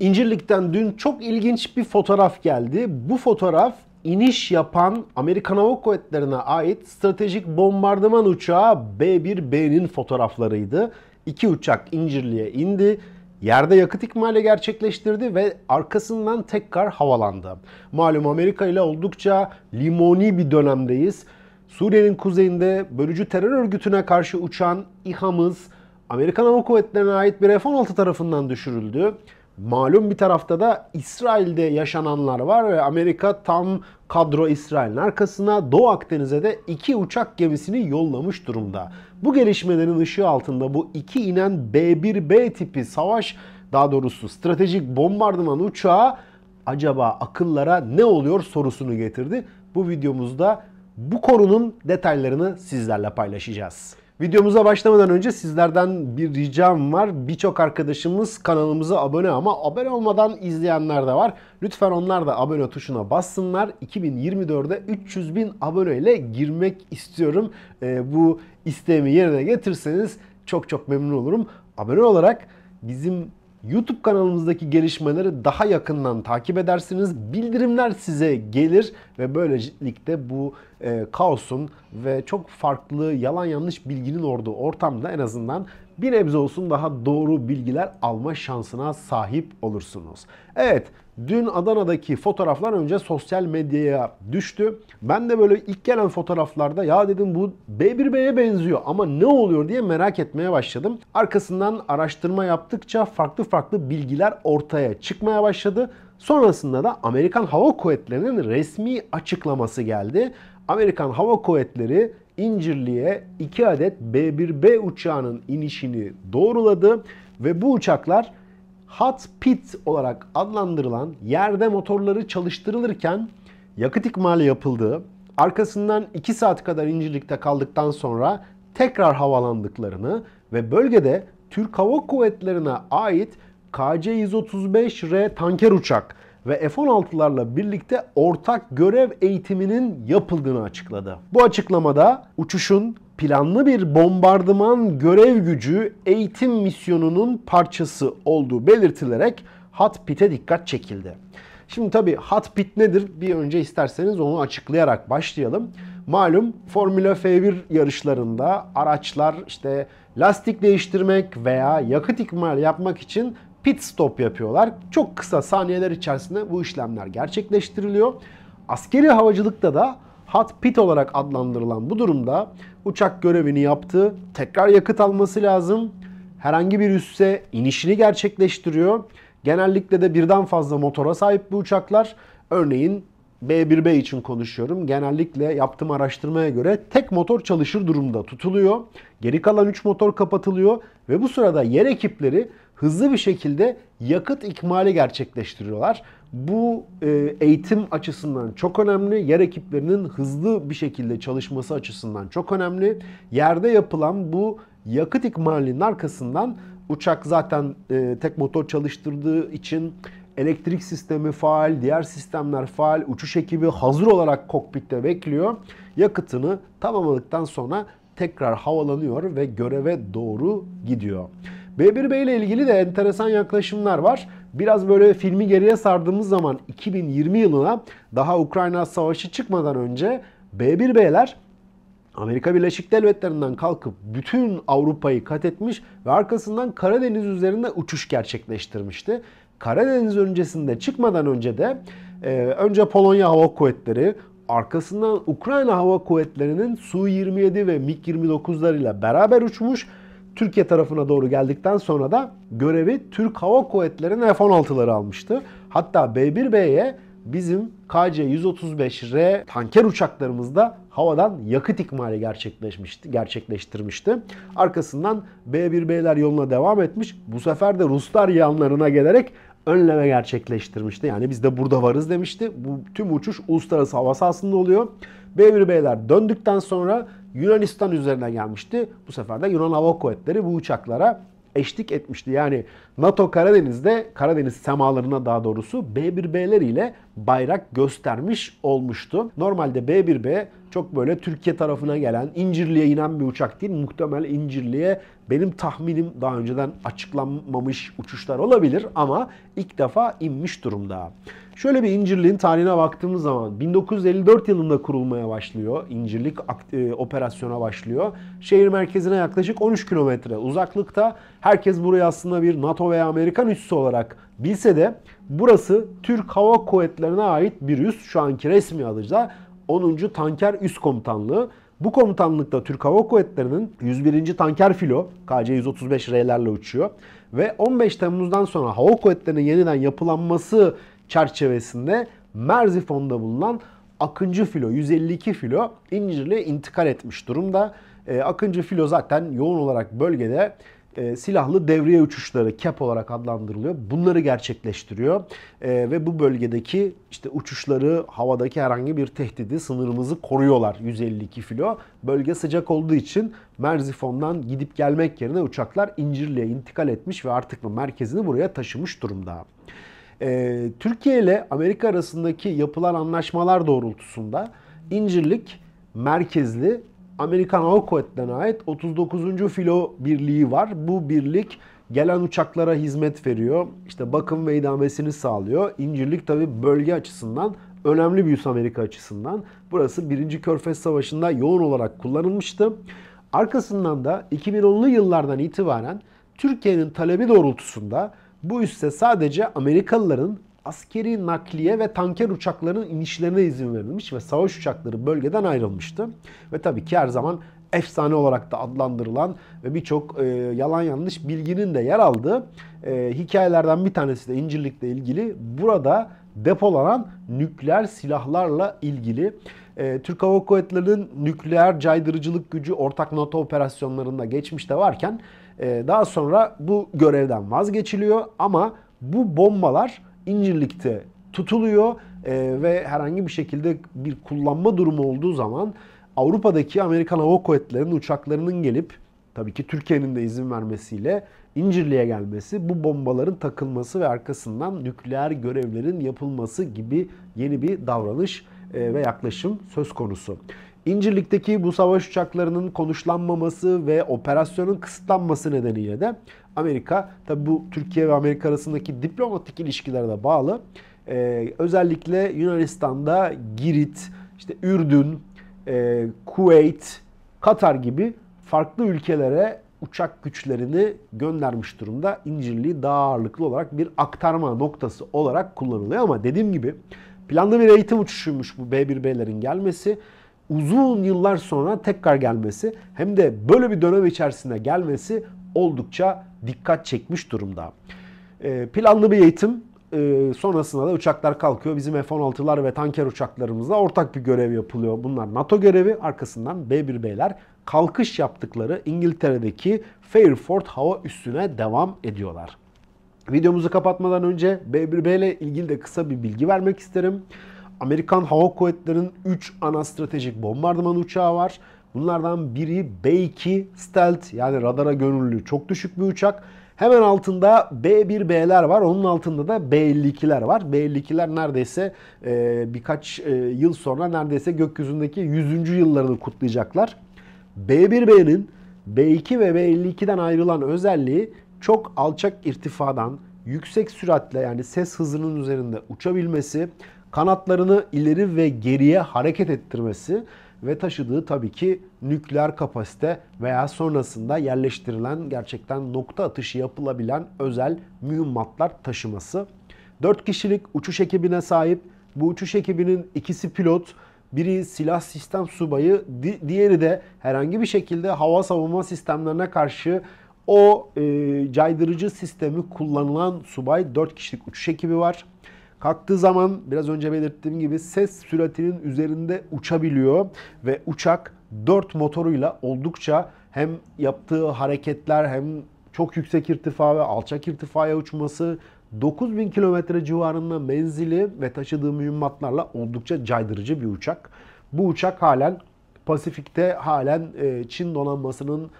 İncirlik'ten dün çok ilginç bir fotoğraf geldi. Bu fotoğraf iniş yapan Amerikan Hava Kuvvetleri'ne ait stratejik bombardıman uçağı B-1B'nin fotoğraflarıydı. İki uçak İncirli'ye indi. Yerde yakıt ikmali gerçekleştirdi ve arkasından tekrar havalandı. Malum Amerika ile oldukça limoni bir dönemdeyiz. Suriye'nin kuzeyinde bölücü terör örgütüne karşı uçan İHA'mız Amerikan Hava Kuvvetleri'ne ait bir F-16 tarafından düşürüldü. Malum bir tarafta da İsrail'de yaşananlar var ve Amerika tam kadro İsrail'in arkasına Doğu Akdeniz'e de iki uçak gemisini yollamış durumda. Bu gelişmelerin ışığı altında bu iki inen B-1B tipi savaş daha doğrusu stratejik bombardıman uçağı acaba akıllara ne oluyor sorusunu getirdi. Bu videomuzda bu konunun detaylarını sizlerle paylaşacağız. Videomuza başlamadan önce sizlerden bir ricam var. Birçok arkadaşımız kanalımıza abone ama abone olmadan izleyenler de var. Lütfen onlar da abone tuşuna bassınlar. 2024'de 300 bin aboneyle girmek istiyorum. Ee, bu isteğimi yerine getirseniz çok çok memnun olurum. Abone olarak bizim YouTube kanalımızdaki gelişmeleri daha yakından takip edersiniz. Bildirimler size gelir ve böylelikle bu e, kaosun ve çok farklı yalan yanlış bilginin olduğu ortamda en azından bir nebze olsun daha doğru bilgiler alma şansına sahip olursunuz. Evet Dün Adana'daki fotoğraflar önce sosyal medyaya düştü. Ben de böyle ilk gelen fotoğraflarda ya dedim bu B1B'ye benziyor ama ne oluyor diye merak etmeye başladım. Arkasından araştırma yaptıkça farklı farklı bilgiler ortaya çıkmaya başladı. Sonrasında da Amerikan Hava Kuvvetleri'nin resmi açıklaması geldi. Amerikan Hava Kuvvetleri İncirli'ye 2 adet B1B uçağının inişini doğruladı ve bu uçaklar hot pit olarak adlandırılan yerde motorları çalıştırılırken yakıt ikmali yapıldığı, arkasından 2 saat kadar incelikte kaldıktan sonra tekrar havalandıklarını ve bölgede Türk Hava Kuvvetleri'ne ait KC-135R tanker uçak ve F-16'larla birlikte ortak görev eğitiminin yapıldığını açıkladı. Bu açıklamada uçuşun planlı bir bombardıman görev gücü eğitim misyonunun parçası olduğu belirtilerek Hot Pit'e dikkat çekildi. Şimdi tabii Hot Pit nedir? Bir önce isterseniz onu açıklayarak başlayalım. Malum Formula F1 yarışlarında araçlar işte lastik değiştirmek veya yakıt ikmal yapmak için pit stop yapıyorlar. Çok kısa saniyeler içerisinde bu işlemler gerçekleştiriliyor. Askeri havacılıkta da hot pit olarak adlandırılan bu durumda uçak görevini yaptı. Tekrar yakıt alması lazım. Herhangi bir üsse inişini gerçekleştiriyor. Genellikle de birden fazla motora sahip bu uçaklar. Örneğin B1B için konuşuyorum. Genellikle yaptığım araştırmaya göre tek motor çalışır durumda tutuluyor. Geri kalan 3 motor kapatılıyor ve bu sırada yer ekipleri hızlı bir şekilde yakıt ikmali gerçekleştiriyorlar. Bu e, eğitim açısından çok önemli, yer ekiplerinin hızlı bir şekilde çalışması açısından çok önemli. Yerde yapılan bu yakıt ikmalinin arkasından uçak zaten e, tek motor çalıştırdığı için elektrik sistemi faal, diğer sistemler faal, uçuş ekibi hazır olarak kokpitte bekliyor. Yakıtını tamamladıktan sonra tekrar havalanıyor ve göreve doğru gidiyor. B1B ile ilgili de enteresan yaklaşımlar var. Biraz böyle filmi geriye sardığımız zaman 2020 yılına daha Ukrayna savaşı çıkmadan önce B1B'ler Amerika Birleşik Devletleri'nden kalkıp bütün Avrupa'yı kat etmiş ve arkasından Karadeniz üzerinde uçuş gerçekleştirmişti. Karadeniz öncesinde çıkmadan önce de e, önce Polonya Hava Kuvvetleri arkasından Ukrayna Hava Kuvvetleri'nin Su-27 ve MiG-29'larıyla beraber uçmuş Türkiye tarafına doğru geldikten sonra da görevi Türk Hava Kuvvetleri'nin F-16'ları almıştı. Hatta B-1B'ye bizim KC-135R tanker uçaklarımızda havadan yakıt ikmali gerçekleşmişti, gerçekleştirmişti. Arkasından B-1B'ler yoluna devam etmiş. Bu sefer de Ruslar yanlarına gelerek önleme gerçekleştirmişti. Yani biz de burada varız demişti. Bu tüm uçuş uluslararası hava sahasında oluyor. B-1B'ler döndükten sonra Yunanistan üzerine gelmişti. Bu sefer de Yunan Hava Kuvvetleri bu uçaklara eşlik etmişti. Yani NATO Karadeniz'de, Karadeniz semalarına daha doğrusu B1B'ler ile bayrak göstermiş olmuştu. Normalde B1B çok böyle Türkiye tarafına gelen, İncirli'ye inen bir uçak değil. Muhtemel İncirli'ye benim tahminim daha önceden açıklanmamış uçuşlar olabilir ama ilk defa inmiş durumda. Şöyle bir İncirli'nin tarihine baktığımız zaman 1954 yılında kurulmaya başlıyor. İncirlik e, operasyona başlıyor. Şehir merkezine yaklaşık 13 kilometre uzaklıkta. Herkes burayı aslında bir NATO veya Amerikan üssü olarak bilse de burası Türk Hava Kuvvetleri'ne ait bir üs. Şu anki resmi adıca. 10. Tanker Üst Komutanlığı. Bu komutanlıkta Türk Hava Kuvvetleri'nin 101. Tanker Filo KC-135R'lerle uçuyor. Ve 15 Temmuz'dan sonra Hava Kuvvetleri'nin yeniden yapılanması çerçevesinde Merzifon'da bulunan Akıncı Filo 152 Filo İncirli'ye intikal etmiş durumda. E, Akıncı Filo zaten yoğun olarak bölgede e, silahlı devriye uçuşları CAP olarak adlandırılıyor. Bunları gerçekleştiriyor e, ve bu bölgedeki işte uçuşları havadaki herhangi bir tehdidi sınırımızı koruyorlar 152 filo. Bölge sıcak olduğu için Merzifon'dan gidip gelmek yerine uçaklar İncirli'ye intikal etmiş ve artık merkezini buraya taşımış durumda. E, Türkiye ile Amerika arasındaki yapılan anlaşmalar doğrultusunda İncirlik merkezli Amerikan Hava Kuvvetleri'ne ait 39. Filo Birliği var. Bu birlik gelen uçaklara hizmet veriyor. İşte bakım ve idamesini sağlıyor. İncirlik tabi bölge açısından önemli bir üs Amerika açısından. Burası 1. Körfez Savaşı'nda yoğun olarak kullanılmıştı. Arkasından da 2010'lu yıllardan itibaren Türkiye'nin talebi doğrultusunda bu üste sadece Amerikalıların askeri nakliye ve tanker uçaklarının inişlerine izin verilmiş ve savaş uçakları bölgeden ayrılmıştı. Ve tabii ki her zaman efsane olarak da adlandırılan ve birçok e, yalan yanlış bilginin de yer aldığı e, hikayelerden bir tanesi de İncirlik'le ilgili. Burada depolanan nükleer silahlarla ilgili. E, Türk Hava Kuvvetleri'nin nükleer caydırıcılık gücü ortak NATO operasyonlarında geçmişte varken e, daha sonra bu görevden vazgeçiliyor ama bu bombalar incirlikte tutuluyor e, ve herhangi bir şekilde bir kullanma durumu olduğu zaman Avrupa'daki Amerikan Hava Kuvvetleri'nin uçaklarının gelip tabii ki Türkiye'nin de izin vermesiyle İncirli'ye gelmesi, bu bombaların takılması ve arkasından nükleer görevlerin yapılması gibi yeni bir davranış e, ve yaklaşım söz konusu. İncirlik'teki bu savaş uçaklarının konuşlanmaması ve operasyonun kısıtlanması nedeniyle de Amerika, tabi bu Türkiye ve Amerika arasındaki diplomatik ilişkilere de bağlı. Ee, özellikle Yunanistan'da Girit, işte Ürdün, e, Kuveyt, Katar gibi farklı ülkelere uçak güçlerini göndermiş durumda. İncirliği daha ağırlıklı olarak bir aktarma noktası olarak kullanılıyor ama dediğim gibi planlı bir eğitim uçuşuymuş bu B1B'lerin gelmesi uzun yıllar sonra tekrar gelmesi hem de böyle bir dönem içerisinde gelmesi oldukça dikkat çekmiş durumda. E, planlı bir eğitim e, sonrasında da uçaklar kalkıyor. Bizim F-16'lar ve tanker uçaklarımızla ortak bir görev yapılıyor. Bunlar NATO görevi. Arkasından B-1B'ler kalkış yaptıkları İngiltere'deki Fairford hava üssüne devam ediyorlar. Videomuzu kapatmadan önce B1B ile ilgili de kısa bir bilgi vermek isterim. Amerikan Hava Kuvvetleri'nin 3 ana stratejik bombardıman uçağı var. Bunlardan biri B2 Stealth yani radara görünürlüğü çok düşük bir uçak. Hemen altında B1B'ler var. Onun altında da B52'ler var. B52'ler neredeyse e, birkaç e, yıl sonra neredeyse gökyüzündeki 100. yıllarını kutlayacaklar. B1B'nin B2 ve B52'den ayrılan özelliği çok alçak irtifadan yüksek süratle yani ses hızının üzerinde uçabilmesi, kanatlarını ileri ve geriye hareket ettirmesi ve taşıdığı tabii ki nükleer kapasite veya sonrasında yerleştirilen gerçekten nokta atışı yapılabilen özel mühimmatlar taşıması. 4 kişilik uçuş ekibine sahip. Bu uçuş ekibinin ikisi pilot, biri silah sistem subayı, di- diğeri de herhangi bir şekilde hava savunma sistemlerine karşı o e, caydırıcı sistemi kullanılan subay 4 kişilik uçuş ekibi var. Kalktığı zaman biraz önce belirttiğim gibi ses süratinin üzerinde uçabiliyor ve uçak 4 motoruyla oldukça hem yaptığı hareketler hem çok yüksek irtifa ve alçak irtifaya uçması 9000 kilometre civarında menzili ve taşıdığı mühimmatlarla oldukça caydırıcı bir uçak. Bu uçak halen Pasifik'te halen e, Çin donanmasının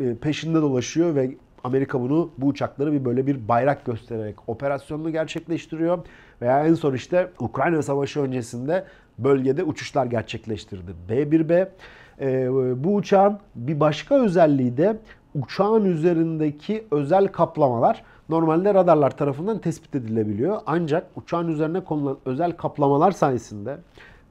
e, peşinde dolaşıyor ve Amerika bunu bu uçakları bir böyle bir bayrak göstererek operasyonunu gerçekleştiriyor. Veya en son işte Ukrayna Savaşı öncesinde bölgede uçuşlar gerçekleştirdi. B-1B. E, ee, bu uçağın bir başka özelliği de uçağın üzerindeki özel kaplamalar normalde radarlar tarafından tespit edilebiliyor. Ancak uçağın üzerine konulan özel kaplamalar sayesinde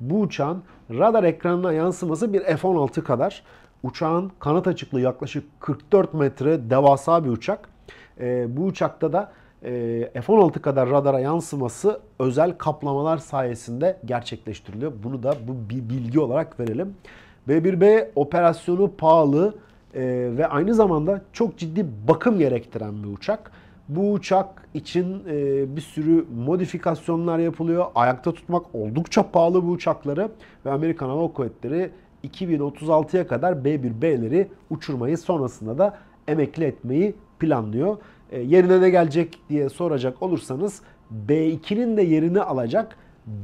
bu uçağın radar ekranına yansıması bir F-16 kadar uçağın kanat açıklığı yaklaşık 44 metre devasa bir uçak. E, bu uçakta da e, F-16 kadar radara yansıması özel kaplamalar sayesinde gerçekleştiriliyor. Bunu da bu bir bilgi olarak verelim. B-1B operasyonu pahalı e, ve aynı zamanda çok ciddi bakım gerektiren bir uçak. Bu uçak için e, bir sürü modifikasyonlar yapılıyor. Ayakta tutmak oldukça pahalı bu uçakları ve Amerikan Hava Kuvvetleri 2036'ya kadar B1B'leri uçurmayı sonrasında da emekli etmeyi planlıyor. E, yerine ne gelecek diye soracak olursanız B2'nin de yerini alacak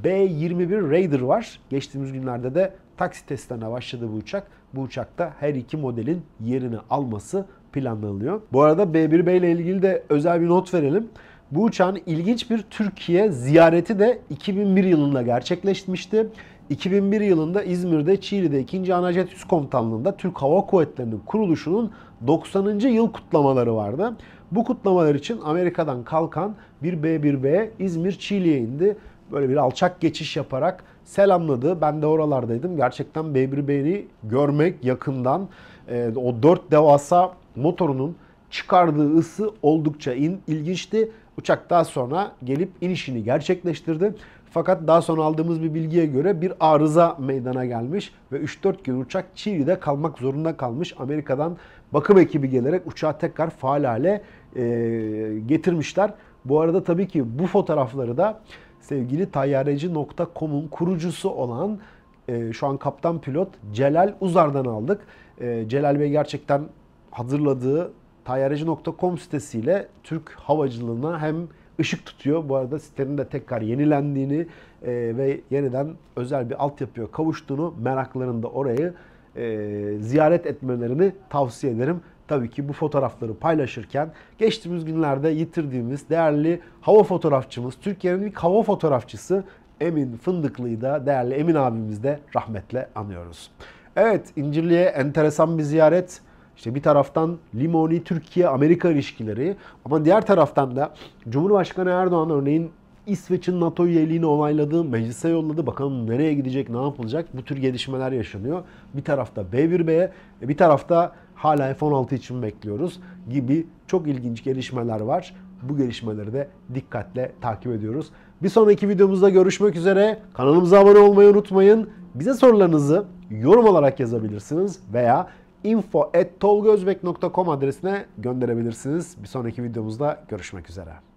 B21 Raider var. Geçtiğimiz günlerde de taksi testlerine başladı bu uçak. Bu uçakta her iki modelin yerini alması planlanıyor. Bu arada B1B ile ilgili de özel bir not verelim. Bu uçağın ilginç bir Türkiye ziyareti de 2001 yılında gerçekleşmişti. 2001 yılında İzmir'de Çiğli'de 2. Anajet Üst Komutanlığı'nda Türk Hava Kuvvetleri'nin kuruluşunun 90. yıl kutlamaları vardı. Bu kutlamalar için Amerika'dan kalkan bir B-1B İzmir Çiğli'ye indi. Böyle bir alçak geçiş yaparak selamladı. Ben de oralardaydım. Gerçekten B-1B'yi görmek yakından e, o dört devasa motorunun çıkardığı ısı oldukça ilginçti. Uçak daha sonra gelip inişini gerçekleştirdi. Fakat daha sonra aldığımız bir bilgiye göre bir arıza meydana gelmiş ve 3-4 gün uçak Çiğli'de kalmak zorunda kalmış. Amerika'dan bakım ekibi gelerek uçağı tekrar faal hale e, getirmişler. Bu arada tabii ki bu fotoğrafları da sevgili tayyareci.com'un kurucusu olan e, şu an kaptan pilot Celal Uzar'dan aldık. E, Celal Bey gerçekten hazırladığı tayyareci.com sitesiyle Türk havacılığına hem ışık tutuyor. Bu arada sitenin de tekrar yenilendiğini e, ve yeniden özel bir altyapıya kavuştuğunu meraklarında orayı e, ziyaret etmelerini tavsiye ederim. Tabii ki bu fotoğrafları paylaşırken geçtiğimiz günlerde yitirdiğimiz değerli hava fotoğrafçımız, Türkiye'nin ilk hava fotoğrafçısı Emin Fındıklı'yı da değerli Emin abimiz de rahmetle anıyoruz. Evet İncirli'ye enteresan bir ziyaret. İşte bir taraftan Limoni Türkiye-Amerika ilişkileri ama diğer taraftan da Cumhurbaşkanı Erdoğan örneğin İsveç'in NATO üyeliğini onayladı, meclise yolladı. Bakalım nereye gidecek, ne yapılacak? Bu tür gelişmeler yaşanıyor. Bir tarafta b 1 b e, bir tarafta hala F-16 için bekliyoruz gibi çok ilginç gelişmeler var. Bu gelişmeleri de dikkatle takip ediyoruz. Bir sonraki videomuzda görüşmek üzere. Kanalımıza abone olmayı unutmayın. Bize sorularınızı yorum olarak yazabilirsiniz veya info.tolgozbek.com adresine gönderebilirsiniz. Bir sonraki videomuzda görüşmek üzere.